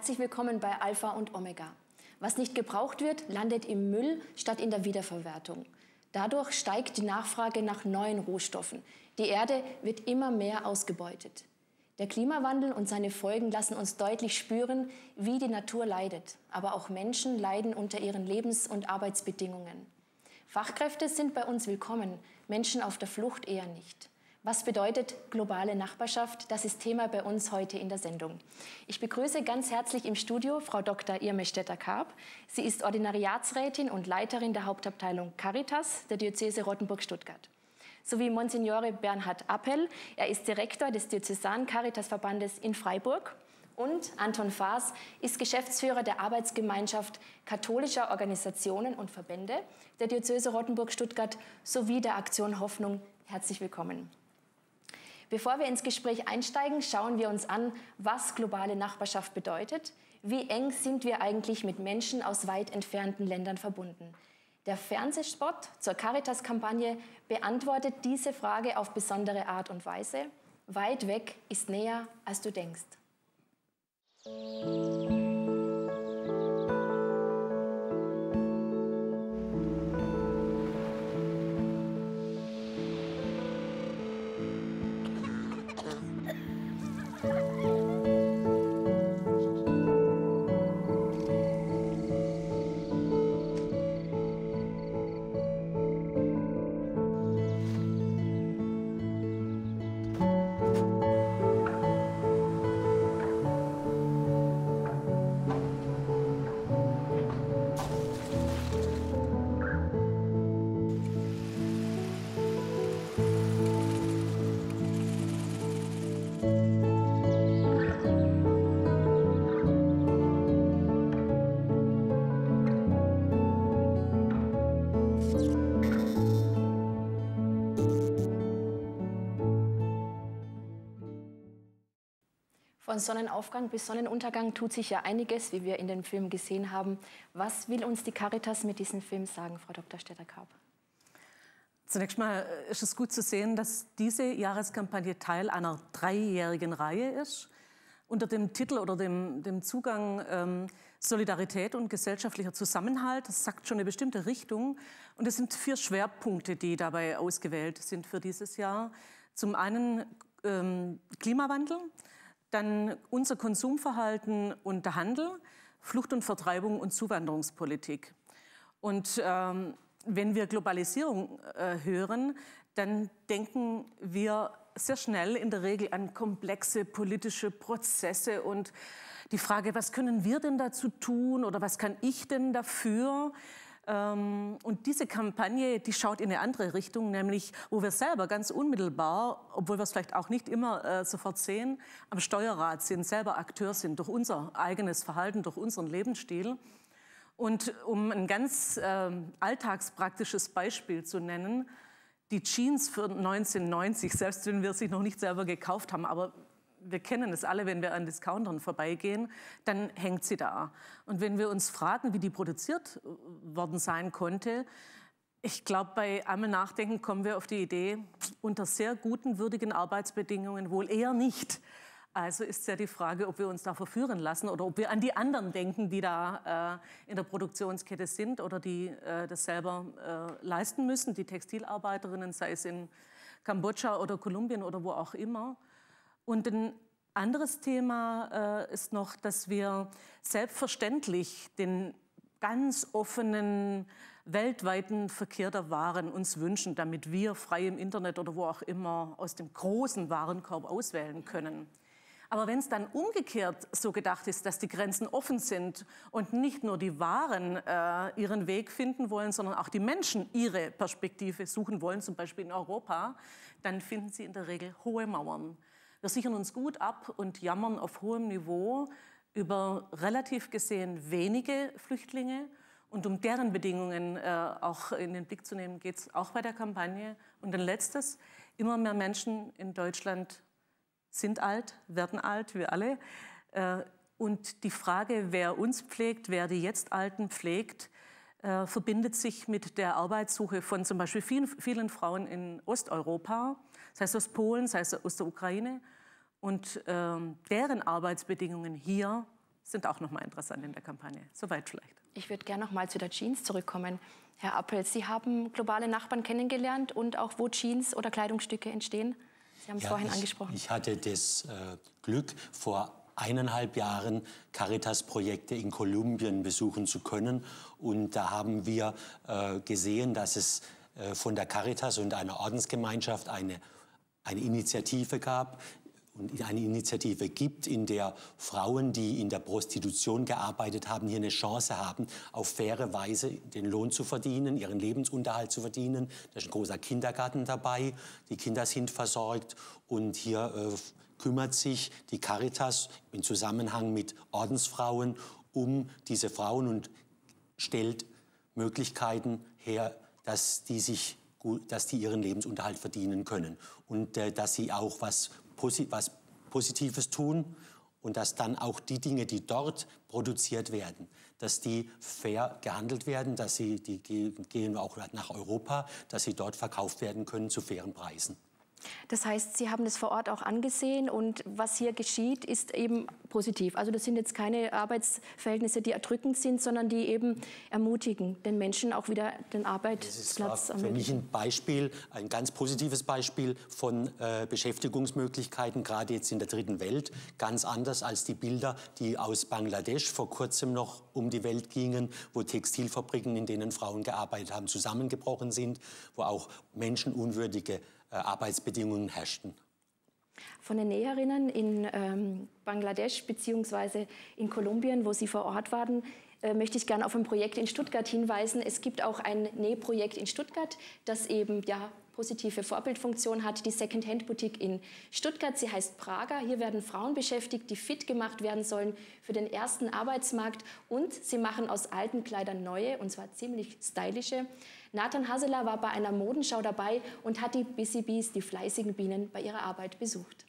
Herzlich willkommen bei Alpha und Omega. Was nicht gebraucht wird, landet im Müll statt in der Wiederverwertung. Dadurch steigt die Nachfrage nach neuen Rohstoffen. Die Erde wird immer mehr ausgebeutet. Der Klimawandel und seine Folgen lassen uns deutlich spüren, wie die Natur leidet. Aber auch Menschen leiden unter ihren Lebens- und Arbeitsbedingungen. Fachkräfte sind bei uns willkommen, Menschen auf der Flucht eher nicht. Was bedeutet globale Nachbarschaft? Das ist Thema bei uns heute in der Sendung. Ich begrüße ganz herzlich im Studio Frau Dr. Irme Stetter-Karp. Sie ist Ordinariatsrätin und Leiterin der Hauptabteilung Caritas der Diözese Rottenburg-Stuttgart. Sowie Monsignore Bernhard Appel. Er ist Direktor des Diözesan Caritas-Verbandes in Freiburg. Und Anton Faas ist Geschäftsführer der Arbeitsgemeinschaft katholischer Organisationen und Verbände der Diözese Rottenburg-Stuttgart sowie der Aktion Hoffnung. Herzlich willkommen. Bevor wir ins Gespräch einsteigen, schauen wir uns an, was globale Nachbarschaft bedeutet. Wie eng sind wir eigentlich mit Menschen aus weit entfernten Ländern verbunden? Der Fernsehspot zur Caritas-Kampagne beantwortet diese Frage auf besondere Art und Weise. Weit weg ist näher, als du denkst. Von Sonnenaufgang bis Sonnenuntergang tut sich ja einiges, wie wir in dem Film gesehen haben. Was will uns die Caritas mit diesem Film sagen, Frau Dr. stetter Zunächst mal äh, ist es gut zu sehen, dass diese Jahreskampagne Teil einer dreijährigen Reihe ist. Unter dem Titel oder dem, dem Zugang ähm, Solidarität und gesellschaftlicher Zusammenhalt, das sagt schon eine bestimmte Richtung. Und es sind vier Schwerpunkte, die dabei ausgewählt sind für dieses Jahr. Zum einen ähm, Klimawandel, dann unser Konsumverhalten und der Handel, Flucht und Vertreibung und Zuwanderungspolitik. Und ähm, wenn wir Globalisierung äh, hören, dann denken wir sehr schnell in der Regel an komplexe politische Prozesse und die Frage, was können wir denn dazu tun oder was kann ich denn dafür? Ähm, und diese Kampagne, die schaut in eine andere Richtung, nämlich wo wir selber ganz unmittelbar, obwohl wir es vielleicht auch nicht immer äh, sofort sehen, am Steuerrad sind, selber Akteur sind durch unser eigenes Verhalten, durch unseren Lebensstil. Und um ein ganz äh, alltagspraktisches Beispiel zu nennen, die Jeans für 1990, selbst wenn wir sie noch nicht selber gekauft haben, aber wir kennen es alle, wenn wir an Discountern vorbeigehen, dann hängt sie da. Und wenn wir uns fragen, wie die produziert äh, worden sein konnte, ich glaube, bei einmal Nachdenken kommen wir auf die Idee, unter sehr guten, würdigen Arbeitsbedingungen wohl eher nicht. Also ist ja die Frage, ob wir uns da verführen lassen oder ob wir an die anderen denken, die da äh, in der Produktionskette sind oder die äh, das selber äh, leisten müssen, die Textilarbeiterinnen, sei es in Kambodscha oder Kolumbien oder wo auch immer. Und ein anderes Thema äh, ist noch, dass wir selbstverständlich den ganz offenen weltweiten Verkehr der Waren uns wünschen, damit wir frei im Internet oder wo auch immer aus dem großen Warenkorb auswählen können. Aber wenn es dann umgekehrt so gedacht ist, dass die Grenzen offen sind und nicht nur die Waren äh, ihren Weg finden wollen, sondern auch die Menschen ihre Perspektive suchen wollen, zum Beispiel in Europa, dann finden sie in der Regel hohe Mauern. Wir sichern uns gut ab und jammern auf hohem Niveau über relativ gesehen wenige Flüchtlinge. Und um deren Bedingungen äh, auch in den Blick zu nehmen, geht es auch bei der Kampagne. Und ein letztes, immer mehr Menschen in Deutschland sind alt, werden alt, wir alle. Äh, und die Frage, wer uns pflegt, wer die jetzt Alten pflegt, äh, verbindet sich mit der Arbeitssuche von zum Beispiel vielen, vielen Frauen in Osteuropa, sei es aus Polen, sei es aus der Ukraine. Und ähm, deren Arbeitsbedingungen hier sind auch nochmal interessant in der Kampagne. Soweit vielleicht. Ich würde gerne nochmal zu der Jeans zurückkommen. Herr Appel, Sie haben globale Nachbarn kennengelernt und auch wo Jeans oder Kleidungsstücke entstehen. Sie haben es ja, vorhin ich, angesprochen. Ich hatte das äh, Glück, vor eineinhalb Jahren Caritas-Projekte in Kolumbien besuchen zu können. Und da haben wir äh, gesehen, dass es äh, von der Caritas und einer Ordensgemeinschaft eine, eine Initiative gab, und eine Initiative gibt, in der Frauen, die in der Prostitution gearbeitet haben, hier eine Chance haben, auf faire Weise den Lohn zu verdienen, ihren Lebensunterhalt zu verdienen. Da ist ein großer Kindergarten dabei, die Kinder sind versorgt und hier äh, kümmert sich die Caritas im Zusammenhang mit Ordensfrauen um diese Frauen und stellt Möglichkeiten her, dass die sich dass die ihren Lebensunterhalt verdienen können und äh, dass sie auch was, Posit was Positives tun und dass dann auch die Dinge, die dort produziert werden, dass die fair gehandelt werden, dass sie, die gehen auch nach Europa, dass sie dort verkauft werden können zu fairen Preisen. Das heißt, Sie haben das vor Ort auch angesehen und was hier geschieht, ist eben positiv. Also das sind jetzt keine Arbeitsverhältnisse, die erdrückend sind, sondern die eben ermutigen, den Menschen auch wieder den Arbeitsplatz Das ist Für mich ein Beispiel, ein ganz positives Beispiel von äh, Beschäftigungsmöglichkeiten, gerade jetzt in der dritten Welt, ganz anders als die Bilder, die aus Bangladesch vor kurzem noch um die Welt gingen, wo Textilfabriken, in denen Frauen gearbeitet haben, zusammengebrochen sind, wo auch menschenunwürdige äh, Arbeitsbedingungen herrschten. Von den Näherinnen in ähm, Bangladesch bzw. in Kolumbien, wo Sie vor Ort waren, äh, möchte ich gerne auf ein Projekt in Stuttgart hinweisen. Es gibt auch ein Nähprojekt in Stuttgart, das eben ja, positive Vorbildfunktion hat die Secondhand-Boutique in Stuttgart. Sie heißt Prager. Hier werden Frauen beschäftigt, die fit gemacht werden sollen für den ersten Arbeitsmarkt. Und sie machen aus alten Kleidern neue, und zwar ziemlich stylische. Nathan Haseler war bei einer Modenschau dabei und hat die Busy Bees, die fleißigen Bienen, bei ihrer Arbeit besucht.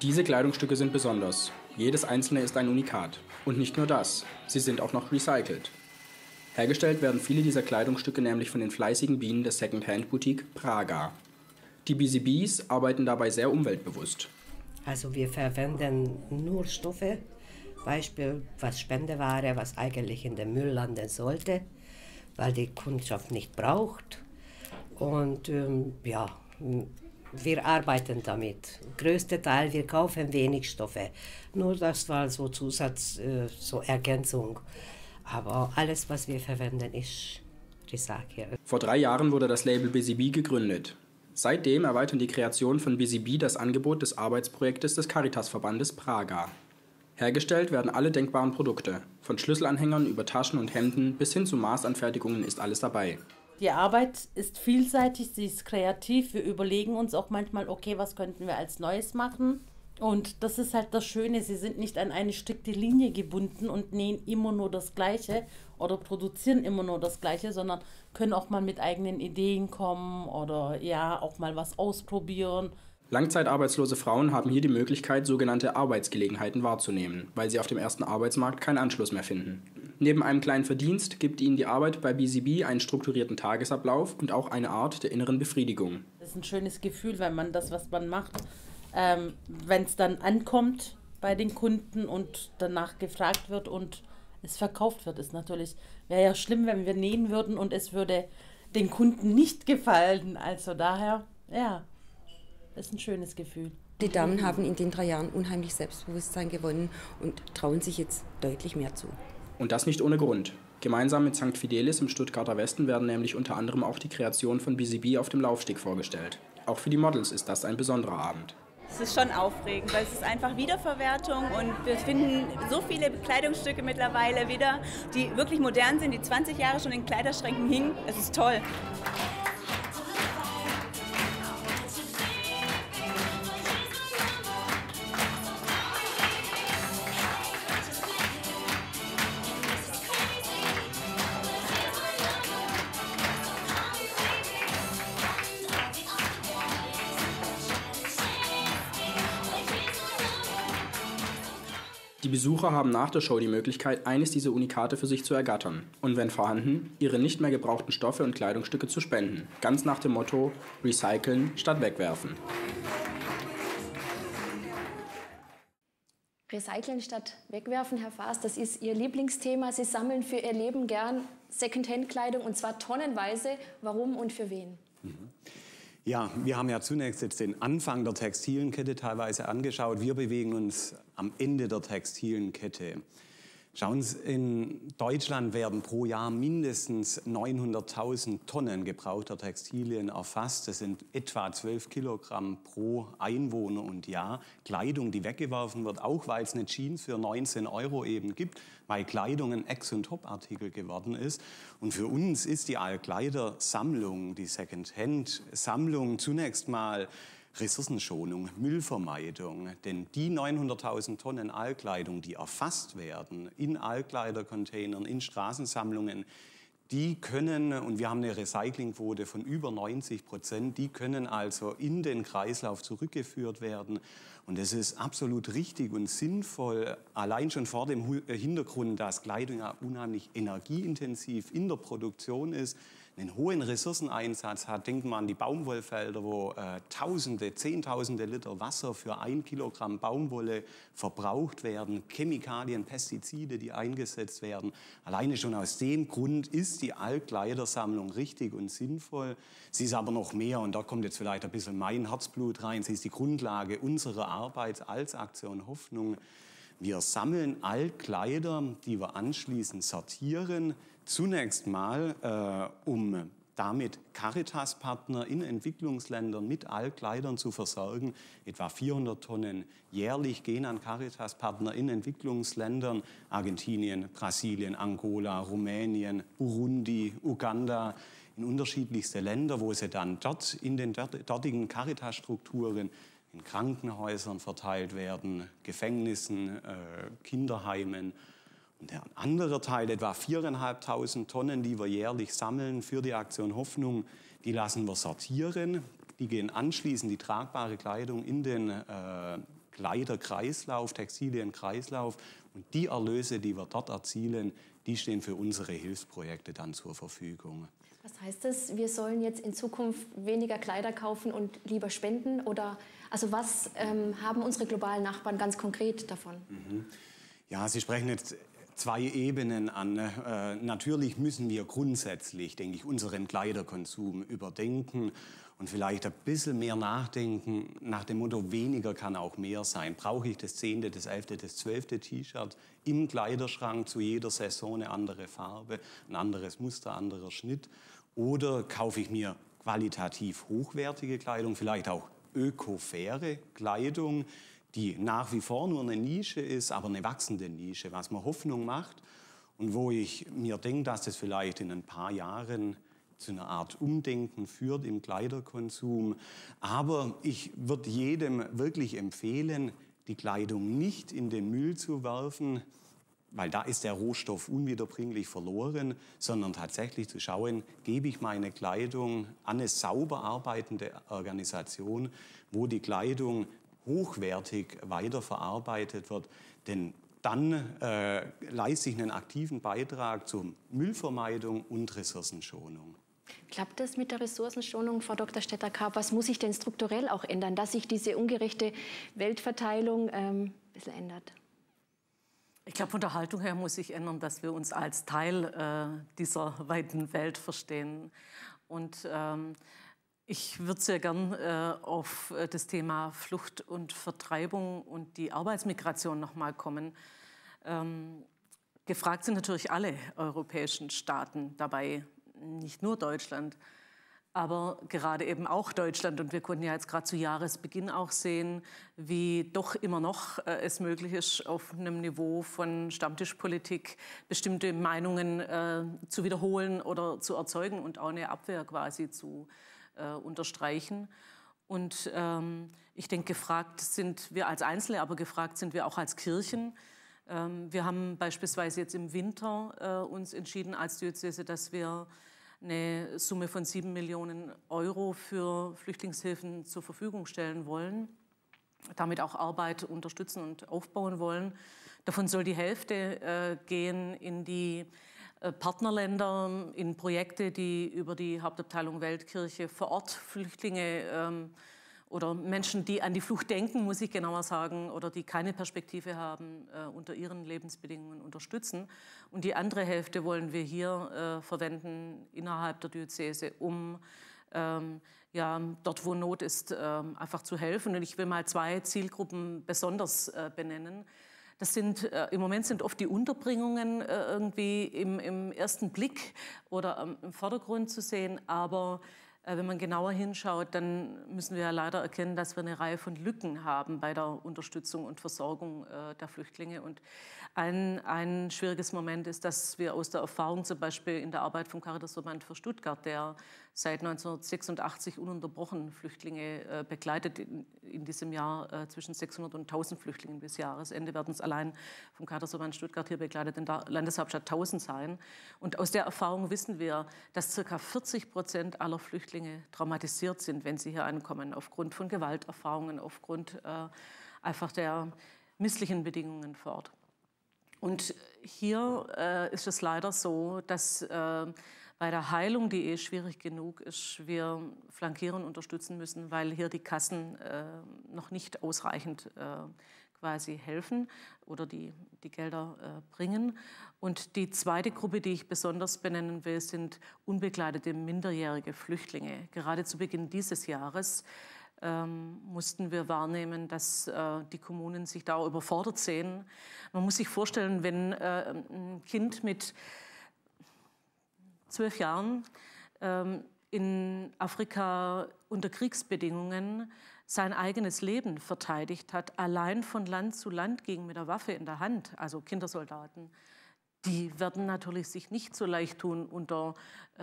Diese Kleidungsstücke sind besonders. Jedes einzelne ist ein Unikat. Und nicht nur das, sie sind auch noch recycelt. Hergestellt werden viele dieser Kleidungsstücke nämlich von den fleißigen Bienen der Secondhand-Boutique Praga. Die BCBs arbeiten dabei sehr umweltbewusst. Also wir verwenden nur Stoffe, Beispiel was Spendeware, was eigentlich in den Müll landen sollte, weil die Kundschaft nicht braucht. Und ähm, ja, wir arbeiten damit. Größter Teil, wir kaufen wenig Stoffe. Nur das war so Zusatz, äh, so Ergänzung. Aber alles, was wir verwenden, ist Recycle. Vor drei Jahren wurde das Label Busy gegründet. Seitdem erweitern die Kreationen von Busy das Angebot des Arbeitsprojektes des Caritasverbandes Praga. Hergestellt werden alle denkbaren Produkte. Von Schlüsselanhängern über Taschen und Hemden bis hin zu Maßanfertigungen ist alles dabei die Arbeit ist vielseitig, sie ist kreativ. Wir überlegen uns auch manchmal, okay, was könnten wir als Neues machen? Und das ist halt das Schöne, sie sind nicht an eine strikte Linie gebunden und nähen immer nur das Gleiche oder produzieren immer nur das Gleiche, sondern können auch mal mit eigenen Ideen kommen oder ja, auch mal was ausprobieren, Langzeitarbeitslose Frauen haben hier die Möglichkeit, sogenannte Arbeitsgelegenheiten wahrzunehmen, weil sie auf dem ersten Arbeitsmarkt keinen Anschluss mehr finden. Neben einem kleinen Verdienst gibt ihnen die Arbeit bei BCB einen strukturierten Tagesablauf und auch eine Art der inneren Befriedigung. Das ist ein schönes Gefühl, wenn man das, was man macht, ähm, wenn es dann ankommt bei den Kunden und danach gefragt wird und es verkauft wird, ist natürlich, wäre ja schlimm, wenn wir nähen würden und es würde den Kunden nicht gefallen. Also daher, ja. Das ist ein schönes Gefühl. Die Damen haben in den drei Jahren unheimlich Selbstbewusstsein gewonnen und trauen sich jetzt deutlich mehr zu. Und das nicht ohne Grund. Gemeinsam mit St. Fidelis im Stuttgarter Westen werden nämlich unter anderem auch die Kreation von BCB auf dem Laufsteg vorgestellt. Auch für die Models ist das ein besonderer Abend. Es ist schon aufregend, weil es ist einfach Wiederverwertung und wir finden so viele Kleidungsstücke mittlerweile wieder, die wirklich modern sind, die 20 Jahre schon in Kleiderschränken hingen. Es ist toll. Die Besucher haben nach der Show die Möglichkeit, eines dieser Unikate für sich zu ergattern und wenn vorhanden, ihre nicht mehr gebrauchten Stoffe und Kleidungsstücke zu spenden, ganz nach dem Motto Recyceln statt wegwerfen. Recyceln statt wegwerfen, Herr Faas, das ist Ihr Lieblingsthema. Sie sammeln für Ihr Leben gern Secondhand-Kleidung und zwar tonnenweise. Warum und für wen? Mhm. Ja, wir haben ja zunächst jetzt den Anfang der textilen Kette teilweise angeschaut. Wir bewegen uns am Ende der textilen Kette. Schauen Sie, in Deutschland werden pro Jahr mindestens 900.000 Tonnen gebrauchter Textilien erfasst. Das sind etwa 12 Kilogramm pro Einwohner und Jahr. Kleidung, die weggeworfen wird, auch weil es eine Jeans für 19 Euro eben gibt, weil Kleidung ein Ex- und Top-Artikel geworden ist. Und für uns ist die Allkleidersammlung, die Second-Hand-Sammlung zunächst mal Ressourcenschonung, Müllvermeidung. Denn die 900.000 Tonnen Aalkleidung, die erfasst werden in Aalkleidercontainern, in Straßensammlungen, die können, und wir haben eine Recyclingquote von über 90 Prozent, die können also in den Kreislauf zurückgeführt werden. Und es ist absolut richtig und sinnvoll, allein schon vor dem äh, Hintergrund, dass Kleidung ja unheimlich energieintensiv in der Produktion ist einen hohen Ressourceneinsatz hat. Denkt man an die Baumwollfelder, wo äh, Tausende, Zehntausende Liter Wasser für ein Kilogramm Baumwolle verbraucht werden, Chemikalien, Pestizide, die eingesetzt werden. Alleine schon aus dem Grund ist die Altkleidersammlung richtig und sinnvoll. Sie ist aber noch mehr, und da kommt jetzt vielleicht ein bisschen mein Herzblut rein, sie ist die Grundlage unserer Arbeit als Aktion Hoffnung. Wir sammeln all Kleider, die wir anschließend sortieren, zunächst mal, äh, um damit Caritas-Partner in Entwicklungsländern mit Altkleidern zu versorgen. Etwa 400 Tonnen jährlich gehen an Caritas-Partner in Entwicklungsländern, Argentinien, Brasilien, Angola, Rumänien, Burundi, Uganda, in unterschiedlichste Länder, wo sie dann dort in den dortigen Caritas-Strukturen in Krankenhäusern verteilt werden, Gefängnissen, äh, Kinderheimen. Und der andere Teil, etwa 4.500 Tonnen, die wir jährlich sammeln für die Aktion Hoffnung, die lassen wir sortieren. Die gehen anschließend, die tragbare Kleidung, in den äh, Kleiderkreislauf, Textilienkreislauf. Und die Erlöse, die wir dort erzielen, die stehen für unsere Hilfsprojekte dann zur Verfügung. Was heißt das? Wir sollen jetzt in Zukunft weniger Kleider kaufen und lieber spenden? Oder also was ähm, haben unsere globalen Nachbarn ganz konkret davon? Mhm. Ja, Sie sprechen jetzt zwei Ebenen an. Äh, natürlich müssen wir grundsätzlich, denke ich, unseren Kleiderkonsum überdenken und vielleicht ein bisschen mehr nachdenken nach dem Motto, weniger kann auch mehr sein. Brauche ich das zehnte, das elfte, das zwölfte T-Shirt im Kleiderschrank zu jeder Saison eine andere Farbe, ein anderes Muster, anderer Schnitt? Oder kaufe ich mir qualitativ hochwertige Kleidung, vielleicht auch ökofaire Kleidung, die nach wie vor nur eine Nische ist, aber eine wachsende Nische, was mir Hoffnung macht und wo ich mir denke, dass das vielleicht in ein paar Jahren zu einer Art Umdenken führt im Kleiderkonsum. Aber ich würde jedem wirklich empfehlen, die Kleidung nicht in den Müll zu werfen, weil da ist der Rohstoff unwiederbringlich verloren, sondern tatsächlich zu schauen, gebe ich meine Kleidung an eine sauber arbeitende Organisation, wo die Kleidung hochwertig weiterverarbeitet wird. Denn dann äh, leiste ich einen aktiven Beitrag zur Müllvermeidung und Ressourcenschonung. Klappt das mit der Ressourcenschonung, Frau Dr. Stetter-Karp? Was muss sich denn strukturell auch ändern, dass sich diese ungerechte Weltverteilung ähm, ein bisschen ändert? Ich glaube, von der Haltung her muss sich ändern, dass wir uns als Teil äh, dieser weiten Welt verstehen. Und ähm, ich würde sehr gern äh, auf äh, das Thema Flucht und Vertreibung und die Arbeitsmigration nochmal kommen. Ähm, gefragt sind natürlich alle europäischen Staaten dabei, nicht nur Deutschland aber gerade eben auch Deutschland. Und wir konnten ja jetzt gerade zu Jahresbeginn auch sehen, wie doch immer noch äh, es möglich ist, auf einem Niveau von Stammtischpolitik bestimmte Meinungen äh, zu wiederholen oder zu erzeugen und auch eine Abwehr quasi zu äh, unterstreichen. Und ähm, ich denke, gefragt sind wir als Einzelne, aber gefragt sind wir auch als Kirchen. Ähm, wir haben beispielsweise jetzt im Winter äh, uns entschieden als Diözese, dass wir eine Summe von sieben Millionen Euro für Flüchtlingshilfen zur Verfügung stellen wollen damit auch Arbeit unterstützen und aufbauen wollen. Davon soll die Hälfte äh, gehen in die äh, Partnerländer, in Projekte, die über die Hauptabteilung Weltkirche vor Ort Flüchtlinge ähm, oder Menschen, die an die Flucht denken, muss ich genauer sagen, oder die keine Perspektive haben, äh, unter ihren Lebensbedingungen unterstützen. Und die andere Hälfte wollen wir hier äh, verwenden innerhalb der Diözese, um ähm, ja, dort, wo Not ist, ähm, einfach zu helfen. Und ich will mal zwei Zielgruppen besonders äh, benennen. Das sind, äh, im Moment sind oft die Unterbringungen äh, irgendwie im, im, ersten Blick oder ähm, im Vordergrund zu sehen, aber äh, wenn man genauer hinschaut, dann müssen wir ja leider erkennen, dass wir eine Reihe von Lücken haben bei der Unterstützung und Versorgung äh, der Flüchtlinge. Und ein, ein schwieriges Moment ist, dass wir aus der Erfahrung zum Beispiel in der Arbeit vom Caritasverband für Stuttgart, der seit 1986 ununterbrochen Flüchtlinge äh, begleitet. In, in diesem Jahr äh, zwischen 600 und 1000 Flüchtlingen bis Jahresende werden es allein vom Kaderverband Stuttgart hier begleitet in der Landeshauptstadt 1000 sein. Und aus der Erfahrung wissen wir, dass circa 40 Prozent aller Flüchtlinge traumatisiert sind, wenn sie hier ankommen, aufgrund von Gewalterfahrungen, aufgrund äh, einfach der misslichen Bedingungen vor Ort. Und hier äh, ist es leider so, dass äh, bei der Heilung, die eh schwierig genug ist, wir flankieren, unterstützen müssen, weil hier die Kassen äh, noch nicht ausreichend äh, quasi helfen oder die, die Gelder äh, bringen. Und die zweite Gruppe, die ich besonders benennen will, sind unbegleitete minderjährige Flüchtlinge. Gerade zu Beginn dieses Jahres ähm, mussten wir wahrnehmen, dass äh, die Kommunen sich da überfordert sehen. Man muss sich vorstellen, wenn äh, ein Kind mit zwölf Jahren ähm, in Afrika unter Kriegsbedingungen sein eigenes Leben verteidigt hat, allein von Land zu Land ging mit der Waffe in der Hand, also Kindersoldaten die werden natürlich sich nicht so leicht tun, unter äh,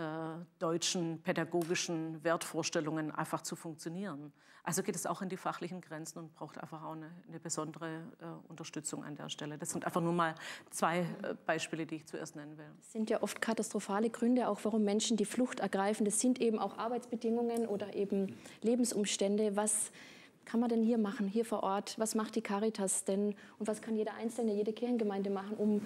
deutschen pädagogischen Wertvorstellungen einfach zu funktionieren. Also geht es auch in die fachlichen Grenzen und braucht einfach auch eine, eine besondere äh, Unterstützung an der Stelle. Das sind einfach nur mal zwei äh, Beispiele, die ich zuerst nennen will. Das sind ja oft katastrophale Gründe, auch warum Menschen die Flucht ergreifen. Das sind eben auch Arbeitsbedingungen oder eben Lebensumstände, was kann man denn hier machen, hier vor Ort? Was macht die Caritas denn? Und was kann jeder Einzelne, jede Kirchengemeinde machen, um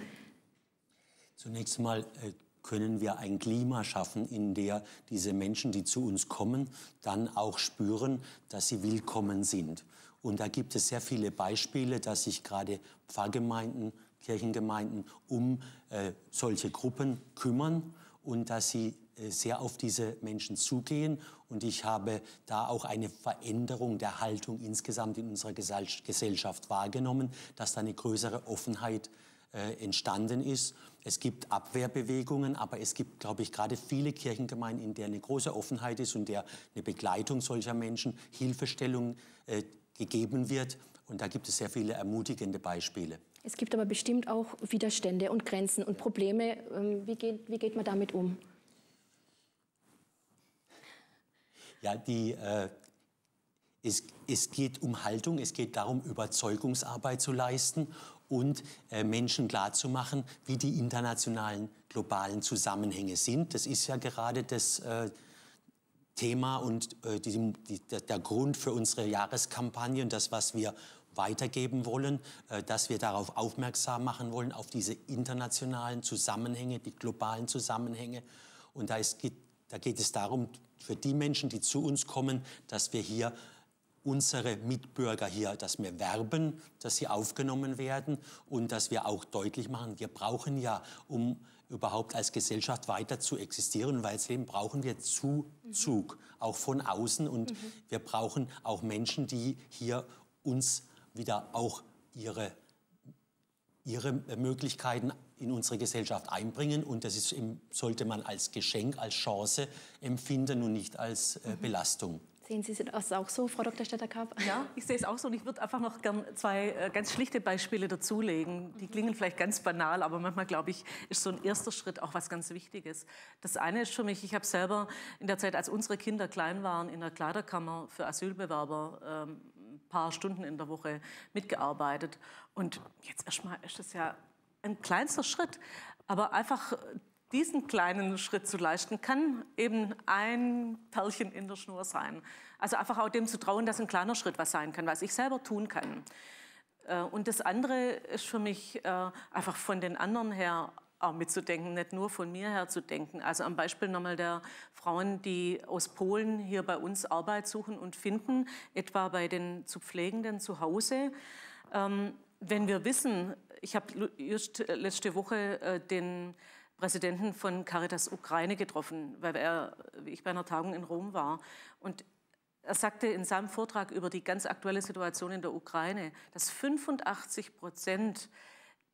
Zunächst mal äh, können wir ein Klima schaffen, in der diese Menschen, die zu uns kommen, dann auch spüren, dass sie willkommen sind. Und da gibt es sehr viele Beispiele, dass sich gerade Pfarrgemeinden, Kirchengemeinden um äh, solche Gruppen kümmern und dass sie äh, sehr auf diese Menschen zugehen. Und ich habe da auch eine Veränderung der Haltung insgesamt in unserer Gesellschaft wahrgenommen, dass da eine größere Offenheit äh, äh, entstanden ist. Es gibt Abwehrbewegungen, aber es gibt, glaube ich, gerade viele Kirchengemeinden, in der eine große Offenheit ist und der eine Begleitung solcher Menschen, Hilfestellung äh, gegeben wird. Und da gibt es sehr viele ermutigende Beispiele. Es gibt aber bestimmt auch Widerstände und Grenzen und Probleme. Ähm, wie geht, wie geht man damit um? Ja, die, äh, es, es, geht um Haltung, es geht darum, Überzeugungsarbeit zu leisten und äh, Menschen klarzumachen, wie die internationalen, globalen Zusammenhänge sind. Das ist ja gerade das äh, Thema und äh, die, die, der Grund für unsere Jahreskampagne und das, was wir weitergeben wollen, äh, dass wir darauf aufmerksam machen wollen, auf diese internationalen Zusammenhänge, die globalen Zusammenhänge. Und da, ist, da geht es darum, für die Menschen, die zu uns kommen, dass wir hier unsere Mitbürger hier, dass wir werben, dass sie aufgenommen werden und dass wir auch deutlich machen, wir brauchen ja, um überhaupt als Gesellschaft weiter zu existieren, weil es eben brauchen wir Zuzug, mhm. auch von außen. Und mhm. wir brauchen auch Menschen, die hier uns wieder auch ihre, ihre Möglichkeiten in unsere Gesellschaft einbringen. Und das ist, sollte man als Geschenk, als Chance empfinden und nicht als äh, mhm. Belastung. Sehen Sie es also auch so, Frau Dr. Stetterkamp? Ja, ich sehe es auch so. Und ich würde einfach noch gern zwei äh, ganz schlichte Beispiele dazulegen. Die mhm. klingen vielleicht ganz banal, aber manchmal, glaube ich, ist so ein erster Schritt auch was ganz Wichtiges. Das eine ist für mich, ich habe selber in der Zeit, als unsere Kinder klein waren, in der Kleiderkammer für Asylbewerber ähm, ein paar Stunden in der Woche mitgearbeitet. Und jetzt erstmal ist das ja ein kleinster Schritt. Aber einfach diesen kleinen Schritt zu leisten, kann eben ein Perlchen in der Schnur sein. Also einfach auch dem zu trauen, dass ein kleiner Schritt was sein kann, was ich selber tun kann. Äh, und das andere ist für mich äh, einfach von den anderen her auch mitzudenken, nicht nur von mir her zu denken. Also am Beispiel nochmal der Frauen, die aus Polen hier bei uns Arbeit suchen und finden, etwa bei den zu Pflegenden zu Hause. Ähm, wenn wir wissen, ich habe letzte Woche äh, den Präsidenten von Caritas Ukraine getroffen, weil er, ich bei einer Tagung in Rom war. Und er sagte in seinem Vortrag über die ganz aktuelle Situation in der Ukraine, dass 85 Prozent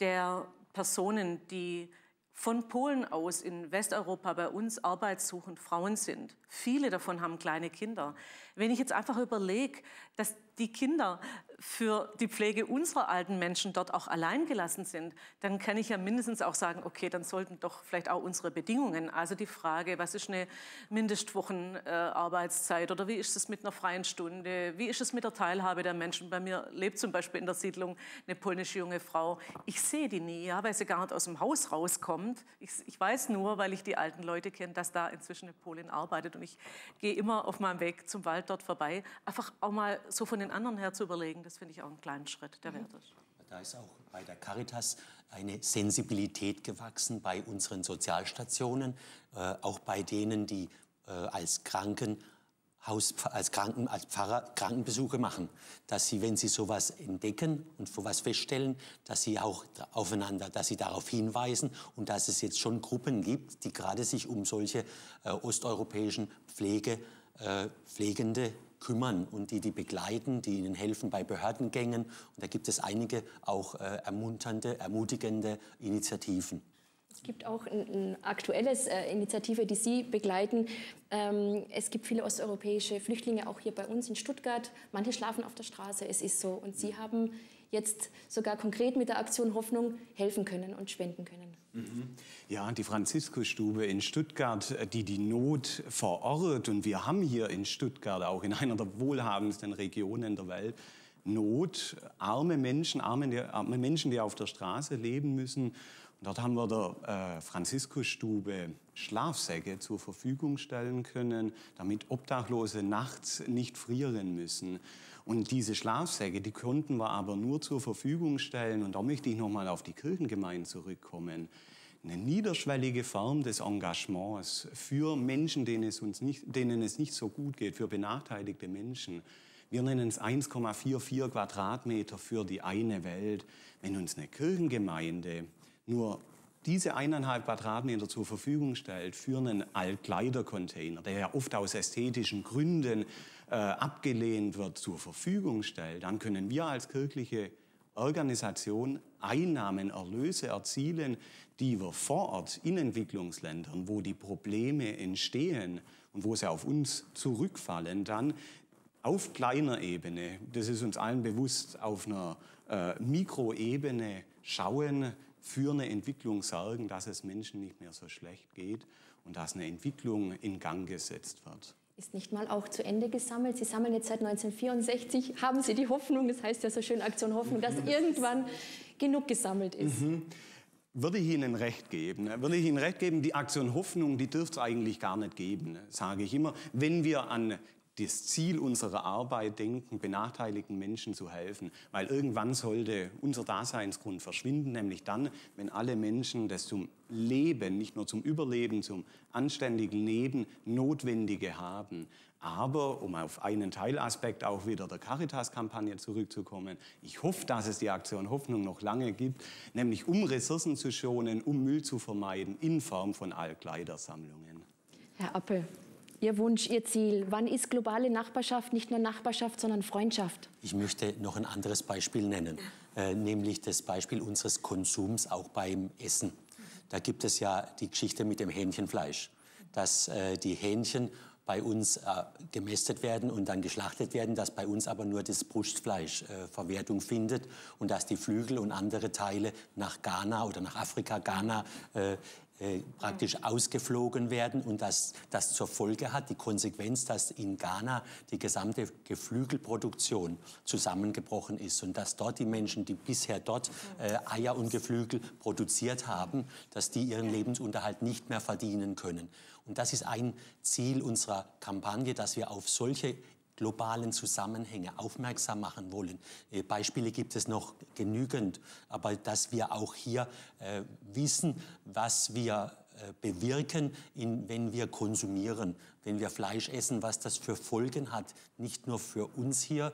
der Personen, die von Polen aus in Westeuropa bei uns arbeitssuchend Frauen sind. Viele davon haben kleine Kinder. Wenn ich jetzt einfach überlege, dass die Kinder für die Pflege unserer alten Menschen dort auch alleingelassen sind, dann kann ich ja mindestens auch sagen, okay, dann sollten doch vielleicht auch unsere Bedingungen, also die Frage, was ist eine Mindestwochenarbeitszeit oder wie ist es mit einer freien Stunde, wie ist es mit der Teilhabe der Menschen. Bei mir lebt zum Beispiel in der Siedlung eine polnische junge Frau. Ich sehe die nie, ja, weil sie gar nicht aus dem Haus rauskommt. Ich, ich weiß nur, weil ich die alten Leute kenne, dass da inzwischen eine Polin arbeitet und ich gehe immer auf meinem Weg zum Wald dort vorbei, einfach auch mal so von den anderen her zu überlegen, das finde ich auch einen kleinen Schritt, der mhm. wert ist. Da ist auch bei der Caritas eine Sensibilität gewachsen bei unseren Sozialstationen, äh, auch bei denen, die äh, als Kranken Haus, als, Kranken, als Pfarrer Krankenbesuche machen, dass sie, wenn sie sowas entdecken und sowas feststellen, dass sie auch aufeinander, dass sie darauf hinweisen und dass es jetzt schon Gruppen gibt, die gerade sich um solche äh, osteuropäischen Pflege, äh, Pflegende kümmern und die die begleiten, die ihnen helfen bei Behördengängen. Und da gibt es einige auch äh, ermunternde, ermutigende Initiativen. Es gibt auch eine aktuelle äh, Initiative, die Sie begleiten. Ähm, es gibt viele osteuropäische Flüchtlinge, auch hier bei uns in Stuttgart. Manche schlafen auf der Straße, es ist so. Und Sie haben jetzt sogar konkret mit der Aktion Hoffnung helfen können und spenden können. Mhm. Ja, die Franziskusstube in Stuttgart, äh, die die Not vor Ort, und wir haben hier in Stuttgart auch in einer der wohlhabendsten Regionen der Welt, Not, arme Menschen, arme, arme Menschen, die auf der Straße leben müssen. Und dort haben wir der äh, Franziskusstube Schlafsäcke zur Verfügung stellen können, damit Obdachlose nachts nicht frieren müssen. Und diese Schlafsäcke, die konnten wir aber nur zur Verfügung stellen. Und da möchte ich nochmal auf die Kirchengemeinden zurückkommen. Eine niederschwellige Form des Engagements für Menschen, denen es, uns nicht, denen es nicht so gut geht, für benachteiligte Menschen. Wir nennen es 1,44 Quadratmeter für die eine Welt. Wenn uns eine Kirchengemeinde nur diese eineinhalb Quadratmeter zur Verfügung stellt für einen Altkleidercontainer, der ja oft aus ästhetischen Gründen äh, abgelehnt wird, zur Verfügung stellt, dann können wir als kirchliche Organisation Einnahmen, Erlöse erzielen, die wir vor Ort in Entwicklungsländern, wo die Probleme entstehen und wo sie auf uns zurückfallen, dann auf kleiner Ebene, das ist uns allen bewusst, auf einer äh, Mikroebene schauen, für eine Entwicklung sorgen, dass es Menschen nicht mehr so schlecht geht und dass eine Entwicklung in Gang gesetzt wird ist nicht mal auch zu Ende gesammelt. Sie sammeln jetzt seit 1964, haben Sie die Hoffnung, das heißt ja so schön Aktion Hoffnung, dass mhm. irgendwann genug gesammelt ist. Mhm. Würde ich Ihnen recht geben. Ne? Würde ich Ihnen recht geben, die Aktion Hoffnung, die dürfte es eigentlich gar nicht geben, ne? sage ich immer. Wenn wir an das Ziel unserer Arbeit denken, benachteiligten Menschen zu helfen. Weil irgendwann sollte unser Daseinsgrund verschwinden, nämlich dann, wenn alle Menschen das zum Leben, nicht nur zum Überleben, zum anständigen Leben Notwendige haben. Aber, um auf einen Teilaspekt auch wieder der Caritas-Kampagne zurückzukommen, ich hoffe, dass es die Aktion Hoffnung noch lange gibt, nämlich um Ressourcen zu schonen, um Müll zu vermeiden in Form von Altkleidersammlungen. Herr Appel, Ihr Wunsch, Ihr Ziel? Wann ist globale Nachbarschaft nicht nur Nachbarschaft, sondern Freundschaft? Ich möchte noch ein anderes Beispiel nennen, äh, nämlich das Beispiel unseres Konsums auch beim Essen. Da gibt es ja die Geschichte mit dem Hähnchenfleisch, dass äh, die Hähnchen bei uns äh, gemästet werden und dann geschlachtet werden, dass bei uns aber nur das Brustfleisch äh, Verwertung findet und dass die Flügel und andere Teile nach Ghana oder nach Afrika, Ghana äh, äh, praktisch ausgeflogen werden und das, das zur Folge hat, die Konsequenz, dass in Ghana die gesamte Geflügelproduktion zusammengebrochen ist und dass dort die Menschen, die bisher dort äh, Eier und Geflügel produziert haben, dass die ihren Lebensunterhalt nicht mehr verdienen können. Und das ist ein Ziel unserer Kampagne, dass wir auf solche globalen Zusammenhänge aufmerksam machen wollen. Äh, Beispiele gibt es noch genügend, aber dass wir auch hier äh, wissen, was wir äh, bewirken, in, wenn wir konsumieren, wenn wir Fleisch essen, was das für Folgen hat, nicht nur für uns hier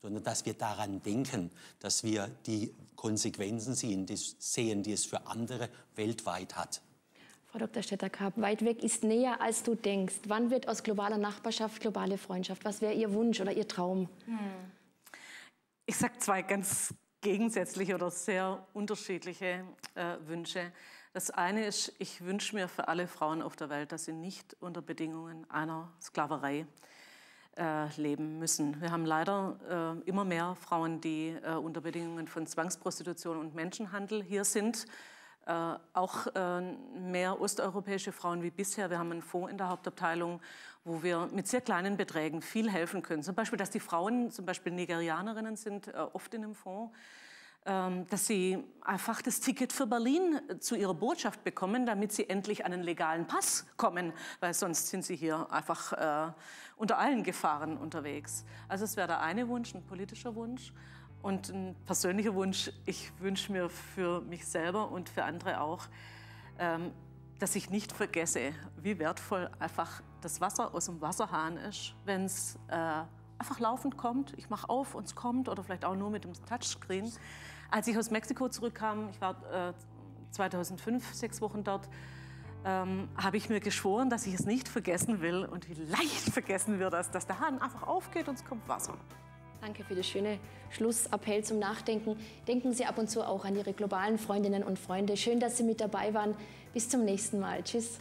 sondern dass wir daran denken, dass wir die Konsequenzen sehen, die es für andere weltweit hat. Frau Dr. Stetterkarp, weit weg ist näher, als du denkst. Wann wird aus globaler Nachbarschaft globale Freundschaft? Was wäre Ihr Wunsch oder Ihr Traum? Hm. Ich sage zwei ganz gegensätzliche oder sehr unterschiedliche äh, Wünsche. Das eine ist, ich wünsche mir für alle Frauen auf der Welt, dass sie nicht unter Bedingungen einer Sklaverei äh, leben müssen. Wir haben leider äh, immer mehr Frauen, die äh, unter Bedingungen von Zwangsprostitution und Menschenhandel hier sind äh, auch äh, mehr osteuropäische Frauen wie bisher. Wir haben einen Fonds in der Hauptabteilung, wo wir mit sehr kleinen Beträgen viel helfen können. Zum Beispiel, dass die Frauen, zum Beispiel Nigerianerinnen sind äh, oft in dem Fonds, ähm, dass sie einfach das Ticket für Berlin äh, zu ihrer Botschaft bekommen, damit sie endlich einen legalen Pass kommen, weil sonst sind sie hier einfach äh, unter allen Gefahren unterwegs. Also es wäre der eine Wunsch, ein politischer Wunsch. Und ein persönlicher Wunsch, ich wünsche mir für mich selber und für andere auch, ähm, dass ich nicht vergesse, wie wertvoll einfach das Wasser aus dem Wasserhahn ist, wenn es äh, einfach laufend kommt. Ich mache auf und es kommt oder vielleicht auch nur mit dem Touchscreen. Als ich aus Mexiko zurückkam, ich war 2005 äh, sechs Wochen dort, ähm, habe ich mir geschworen, dass ich es nicht vergessen will und wie leicht vergessen wir das, dass der Hahn einfach aufgeht und es kommt Wasser. Danke für den schönen Schlussappell zum Nachdenken. Denken Sie ab und zu auch an Ihre globalen Freundinnen und Freunde. Schön, dass Sie mit dabei waren. Bis zum nächsten Mal. Tschüss.